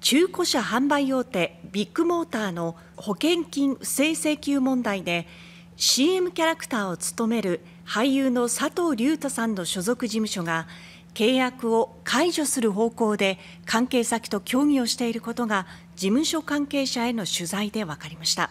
中古車販売大手ビッグモーターの保険金不正請求問題で CM キャラクターを務める俳優の佐藤隆太さんの所属事務所が契約を解除する方向で関係先と協議をしていることが事務所関係者への取材で分かりました。